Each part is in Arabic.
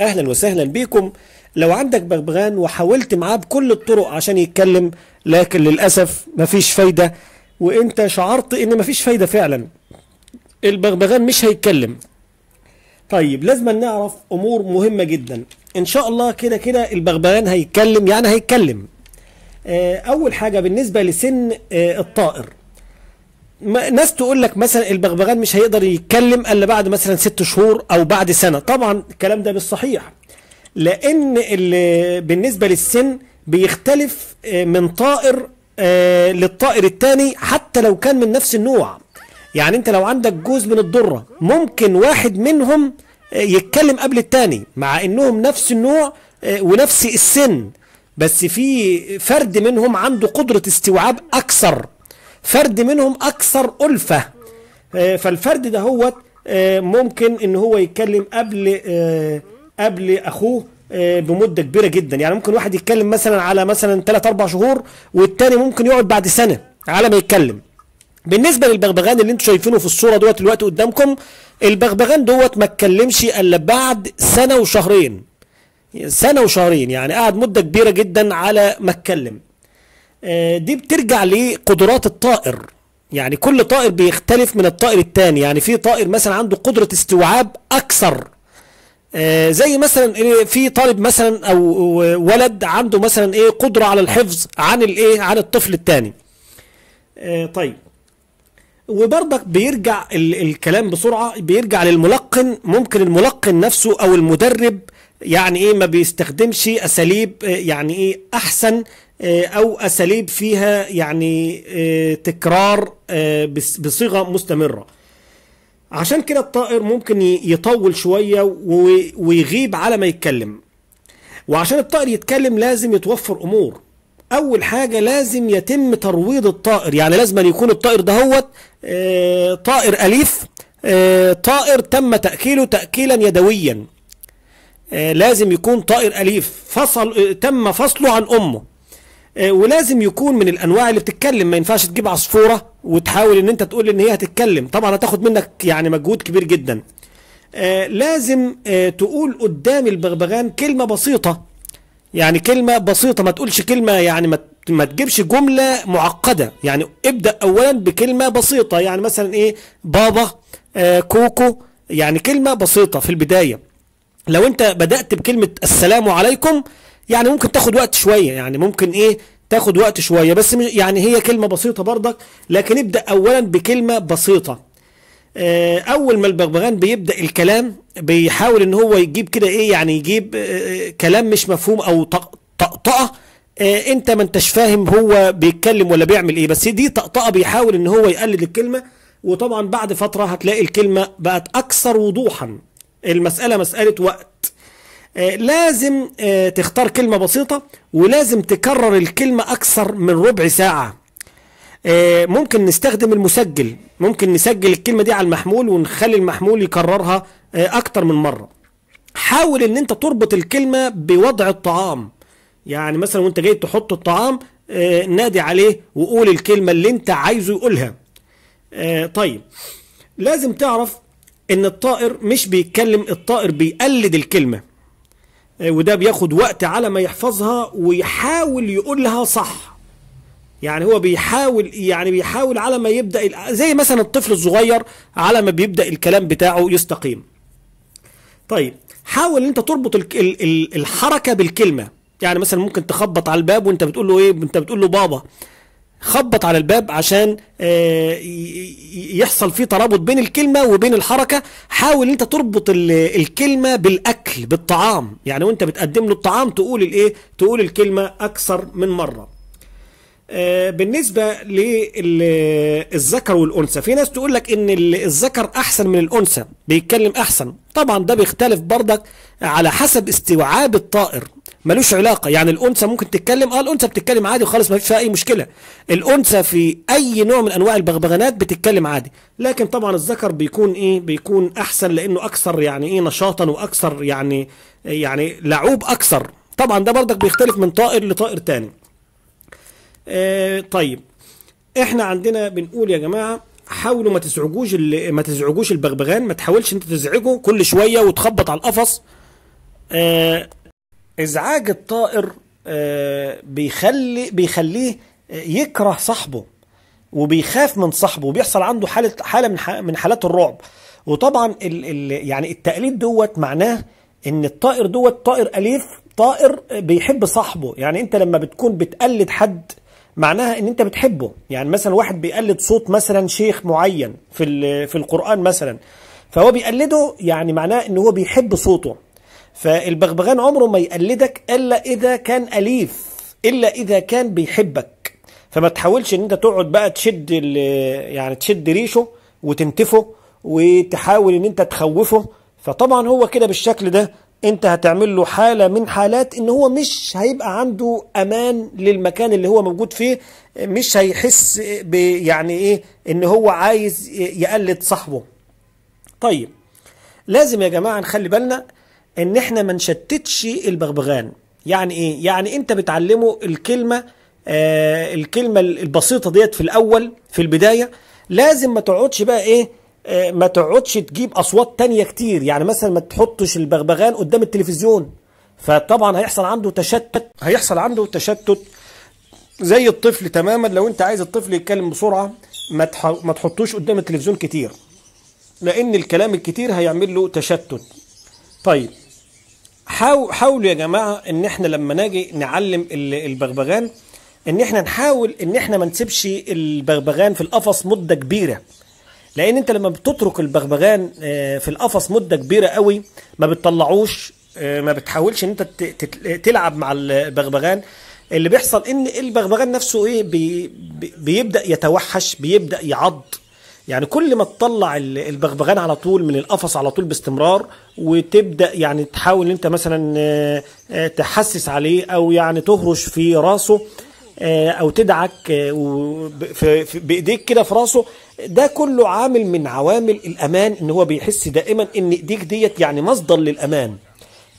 اهلا وسهلا بيكم لو عندك بغبغان وحاولت معاه بكل الطرق عشان يتكلم لكن للاسف مفيش فايده وانت شعرت ان مفيش فايده فعلا البغبغان مش هيتكلم طيب لازم نعرف امور مهمه جدا ان شاء الله كده كده البغبغان هيتكلم يعني هيتكلم آه، اول حاجه بالنسبه لسن آه، الطائر ناس تقول لك مثلا البغبغان مش هيقدر يتكلم الا بعد مثلا ست شهور او بعد سنه طبعا الكلام ده مش صحيح لان اللي بالنسبه للسن بيختلف آه، من طائر آه، للطائر الثاني حتى لو كان من نفس النوع يعني انت لو عندك جوز من الدره ممكن واحد منهم آه، يتكلم قبل الثاني مع انهم نفس النوع ونفس السن بس في فرد منهم عنده قدره استيعاب اكثر فرد منهم أكثر ألفة آه، فالفرد ده هو آه، ممكن ان هو يتكلم قبل آه، قبل اخوه بمده كبيره جدا يعني ممكن واحد يتكلم مثلا على مثلا 3 4 شهور والتاني ممكن يقعد بعد سنه على ما يتكلم بالنسبه للبغبغان اللي انتم شايفينه في الصوره دوت دلوقتي قدامكم البغبغان دوت ما اتكلمش الا بعد سنه وشهرين سنه وشهرين يعني قعد مده كبيره جدا على ما اتكلم آه، دي بترجع لقدرات الطائر يعني كل طائر بيختلف من الطائر التاني يعني في طائر مثلا عنده قدرة استوعاب أكثر آه، زي مثلا إيه، في طالب مثلا او ولد عنده مثلا ايه قدره على الحفظ عن الايه عن الطفل الثاني آه، طيب وبرضك بيرجع الكلام بسرعه بيرجع للملقن ممكن الملقن نفسه او المدرب يعني ايه ما بيستخدمش اساليب يعني ايه احسن آه، او اساليب فيها يعني آه، تكرار آه، بصيغه مستمره عشان كده الطائر ممكن يطول شويه ويغيب على ما يتكلم وعشان الطائر يتكلم لازم يتوفر امور اول حاجه لازم يتم ترويض الطائر يعني لازم يكون الطائر ده هو طائر اليف طائر تم تاكيله تاكيلا يدويا لازم يكون طائر اليف فصل تم فصله عن امه آه، ولازم يكون من الانواع اللي بتتكلم ما ينفعش تجيب عصفوره وتحاول ان انت تقول ان هي هتتكلم طبعا هتاخد منك يعني مجهود كبير جدا آه، لازم آه، تقول قدام البغبغان كلمه بسيطه يعني كلمه بسيطه ما تقولش كلمه يعني ما ما تجيبش جمله معقده يعني ابدا اولا بكلمه بسيطه يعني مثلا ايه بابا آه كوكو يعني كلمه بسيطه في البدايه لو انت بدات بكلمه السلام عليكم يعني ممكن تاخد وقت شويه يعني ممكن ايه تاخد وقت شويه بس يعني هي كلمه بسيطه برضك لكن ابدا اولا بكلمه بسيطه آه، اول ما البغبغان بيبدا الكلام بيحاول ان هو يجيب كده ايه يعني يجيب آه، كلام مش مفهوم او طقطقه آه، انت ما انتش فاهم هو بيتكلم ولا بيعمل ايه بس دي طقطقه بيحاول ان هو يقلد الكلمه وطبعا بعد فتره هتلاقي الكلمه بقت اكثر وضوحا المساله مساله وقت آه، لازم آه، تختار كلمة بسيطة ولازم تكرر الكلمة أكثر من ربع ساعة آه، ممكن نستخدم المسجل ممكن نسجل الكلمة دي على المحمول ونخلي المحمول يكررها أكثر من مرة حاول ان انت تربط الكلمة بوضع الطعام يعني مثلا وانت جاي تحط الطعام نادي عليه وقول الكلمة اللي انت عايزه يقولها طيب لازم تعرف ان الطائر مش بيتكلم الطائر بيقلد الكلمة آه، وده بياخد وقت على ما يحفظها ويحاول يقولها صح يعني هو بيحاول يعني بيحاول على ما يبدا زي مثلا الطفل الصغير على ما بيبدا الكلام بتاعه يستقيم طيب حاول انت تربط الحركه بالكلمه يعني مثلا ممكن تخبط على الباب وانت بتقول له ايه انت بتقول له بابا خبط على الباب عشان آه، يحصل فيه ترابط بين الكلمة وبين الحركة حاول انت تربط الكلمة بالأكل بالطعام يعني وانت بتقدم له الطعام تقول الايه تقول الكلمة أكثر من مرة آه، بالنسبة للذكر والأنثى في ناس تقول لك ان الذكر أحسن من الأنثى بيتكلم أحسن طبعا ده بيختلف برضك على حسب استيعاب الطائر ملوش علاقة يعني الأنثى ممكن تتكلم اه الأنثى بتتكلم عادي وخالص ما فيش فيها أي مشكلة الأنثى في أي نوع من أنواع البغبغانات بتتكلم عادي لكن طبعا الذكر بيكون إيه بيكون أحسن لأنه أكثر يعني إيه نشاطا وأكثر يعني يعني لعوب أكثر طبعا ده برضك بيختلف من طائر لطائر تاني آه طيب احنا عندنا بنقول يا جماعه حاولوا ما تزعجوش ما تزعجوش البغبغان ما تحاولش انت تزعجه كل شويه وتخبط على القفص آه ازعاج الطائر آه، بيخلي بيخليه يكره صاحبه وبيخاف من صاحبه وبيحصل عنده حاله حاله من من حالات الرعب وطبعا ال ال يعني التقليد دوت معناه ان الطائر دوت طائر اليف طائر بيحب صاحبه يعني انت لما بتكون بتقلد حد معناها ان انت بتحبه يعني مثلا واحد بيقلد صوت مثلا شيخ معين في في القران مثلا فهو بيقلده يعني معناه ان هو بيحب صوته فالبغبغان عمره ما يقلدك الا اذا كان اليف الا اذا كان بيحبك فما تحاولش ان انت تقعد بقى تشد يعني تشد ريشه وتنتفه وتحاول ان انت تخوفه فطبعا هو كده بالشكل ده انت هتعمل له حاله من حالات ان هو مش هيبقى عنده امان للمكان اللي هو موجود فيه مش هيحس يعني ايه ان هو عايز يقلد صاحبه طيب لازم يا جماعه نخلي بالنا ان احنا ما نشتتش البغبغان يعني ايه يعني انت بتعلمه الكلمه آه الكلمه البسيطه ديت في الاول في البدايه لازم ما تقعدش بقى ايه آه، ما تقعدش تجيب اصوات تانية كتير يعني مثلا ما تحطش البغبغان قدام التلفزيون فطبعا هيحصل عنده تشتت هيحصل عنده تشتت زي الطفل تماما لو انت عايز الطفل يتكلم بسرعه ما ما تحطوش قدام التلفزيون كتير لان الكلام الكتير هيعمل له تشتت طيب حاولوا يا جماعه ان احنا لما نجي نعلم البغبغان ان احنا نحاول ان احنا ما نسيبش البغبغان في القفص مده كبيره لان انت لما بتترك البغبغان آه، في القفص مده كبيره قوي ما بتطلعوش آه، ما بتحاولش ان انت تلعب مع البغبغان اللي بيحصل ان البغبغان نفسه ايه بي بيبدا يتوحش بيبدا يعض يعني كل ما تطلع البغبغان على طول من القفص على طول باستمرار وتبدا يعني تحاول انت مثلا آه، آه، تحسس عليه او يعني تهرش في راسه آه، او تدعك بايديك كده في راسه ده كله عامل من عوامل الامان ان هو بيحس دائما ان ايديك ديت يعني مصدر للامان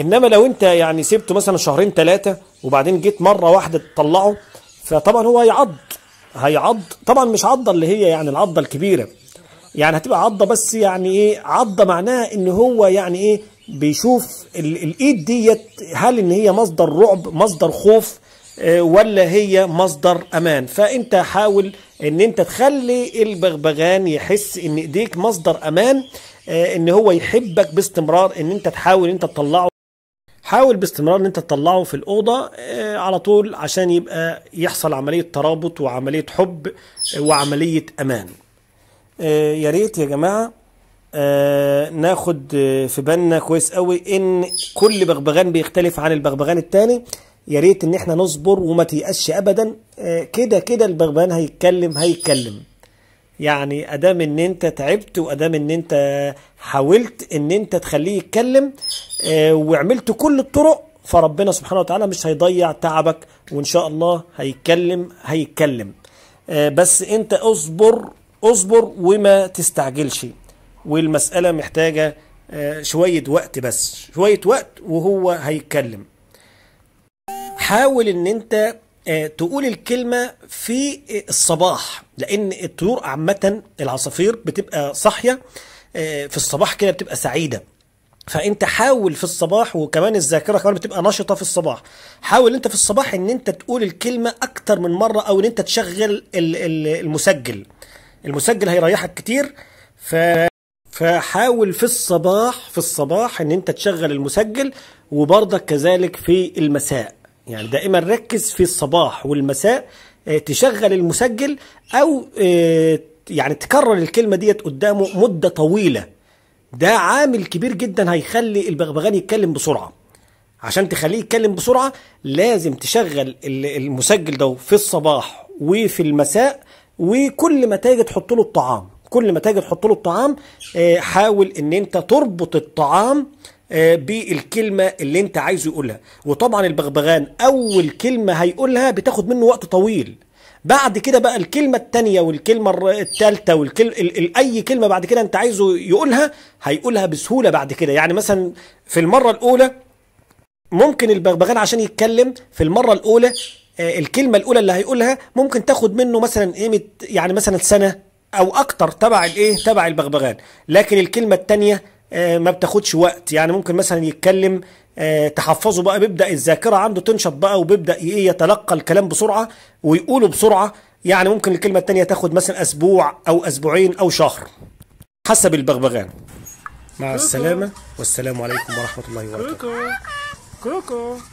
انما لو انت يعني سبته مثلا شهرين ثلاثه وبعدين جيت مره واحده تطلعه فطبعا هو هيعض هيعض طبعا مش عضه اللي هي يعني العضه الكبيره يعني هتبقى عضه بس يعني ايه عضه معناها ان هو يعني ايه بيشوف الايد ديت هل ان هي مصدر رعب مصدر خوف آه، ولا هي مصدر امان فانت حاول ان انت تخلي البغبغان يحس ان ايديك مصدر امان آه، ان هو يحبك باستمرار ان انت تحاول انت تطلعه حاول باستمرار ان انت تطلعه في الاوضه آه، على طول عشان يبقى يحصل عمليه ترابط وعمليه حب وعمليه امان آه، يا ريت يا جماعه آه، ناخد في بالنا كويس قوي ان كل بغبغان بيختلف عن البغبغان التاني يا ريت ان احنا نصبر وما تيأسش ابدا كده كده البغبغان هيتكلم هيتكلم يعني ادام ان انت تعبت وادام ان انت حاولت ان انت تخليه يتكلم آه، وعملت كل الطرق فربنا سبحانه وتعالى مش هيضيع تعبك وان شاء الله هيتكلم هيتكلم آه، بس انت اصبر اصبر وما تستعجلش والمسألة محتاجة آه، شوية وقت بس شوية وقت وهو هيتكلم حاول ان انت آه، تقول الكلمه في الصباح لان الطيور عامه العصافير بتبقى صاحيه آه، في الصباح كده بتبقى سعيده فانت حاول في الصباح وكمان الذاكره كمان بتبقى نشطه في الصباح حاول انت في الصباح ان انت تقول الكلمه اكتر من مره او ان انت تشغل المسجل المسجل هيريحك كتير ف فحاول في الصباح في الصباح ان انت تشغل المسجل وبرضك كذلك في المساء يعني دائما ركز في الصباح والمساء آه، تشغل المسجل او آه، يعني تكرر الكلمه ديت قدامه مده طويله ده عامل كبير جدا هيخلي البغبغان يتكلم بسرعه عشان تخليه يتكلم بسرعه لازم تشغل المسجل ده في الصباح وفي المساء وكل ما تيجي تحط له الطعام كل ما تيجي تحط له الطعام آه، حاول ان انت تربط الطعام آه، بالكلمه اللي انت عايزه يقولها وطبعا البغبغان اول كلمه هيقولها بتاخد منه وقت طويل بعد كده بقى الكلمة التانية والكلمة التالتة والكلمة ال ال أي كلمة بعد كده أنت عايزه يقولها هيقولها بسهولة بعد كده يعني مثلا في المرة الأولى ممكن البغبغان عشان يتكلم في المرة الأولى آه، الكلمة الأولى اللي هيقولها ممكن تاخد منه مثلا قيمة يعني مثلا سنة أو أكتر تبع الإيه تبع البغبغان لكن الكلمة التانية آه، ما بتاخدش وقت يعني ممكن مثلا يتكلم آه، تحفظه بقى بيبدا الذاكره عنده تنشط بقى وبيبدا ايه يتلقى الكلام بسرعه ويقوله بسرعه يعني ممكن الكلمه الثانيه تاخد مثلا اسبوع او اسبوعين او شهر حسب البغبغان مع السلامه والسلام عليكم ورحمه الله وبركاته كوكو